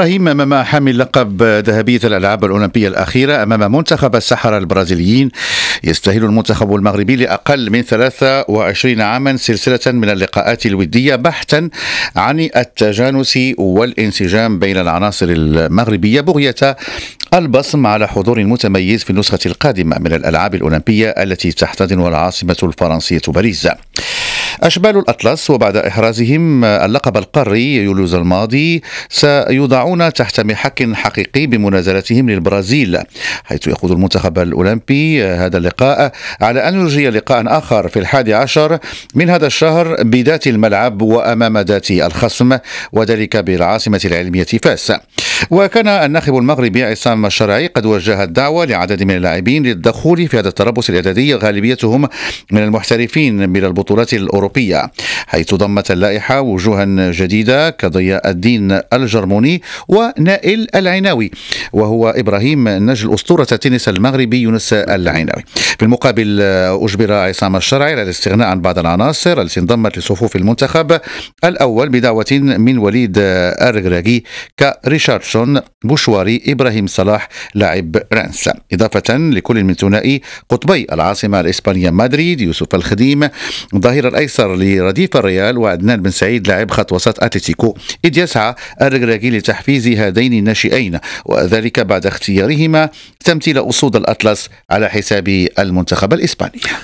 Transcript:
إبراهيم أمام حامل لقب ذهبية الألعاب الأولمبية الأخيرة أمام منتخب السحرة البرازيليين يستهل المنتخب المغربي لأقل من 23 عاما سلسلة من اللقاءات الودية بحثا عن التجانس والانسجام بين العناصر المغربية بغية البصم على حضور متميز في النسخة القادمة من الألعاب الأولمبية التي تحتضنها العاصمة الفرنسية باريس أشبال الأطلس وبعد إحرازهم اللقب القاري يوليوز الماضي سيوضعون تحت محك حقيقي بمنازلتهم للبرازيل حيث يقود المنتخب الأولمبي هذا اللقاء على أن يجري لقاء آخر في الحادي عشر من هذا الشهر بذات الملعب وأمام ذات الخصم وذلك بالعاصمة العلمية فاس وكان الناخب المغربي عصام الشرعي قد وجه الدعوة لعدد من اللاعبين للدخول في هذا التربص الإعدادي غالبيتهم من المحترفين من البطولات الأوروبية حيث ضمت اللائحة وجوها جديدة كضياء الدين الجرموني ونائل العناوي وهو إبراهيم نجل أسطورة التنس المغربي يونس العناوي في المقابل أجبر عصام الشرعي على الاستغناء عن بعض العناصر التي انضمت لصفوف المنتخب الأول بدعوة من وليد أرغراغي كريشارد كابشون بوشواري إبراهيم صلاح لاعب رانس إضافة لكل من ثنائي قطبي العاصمة الإسبانية مدريد يوسف الخديم ظهير الأيسر لرديف الريال وعدنان بن سعيد لاعب خط وسط أتلتيكو إذ يسعى الركراكي لتحفيز هذين الناشئين وذلك بعد اختيارهما تمثيل أسود الأطلس على حساب المنتخب الإسباني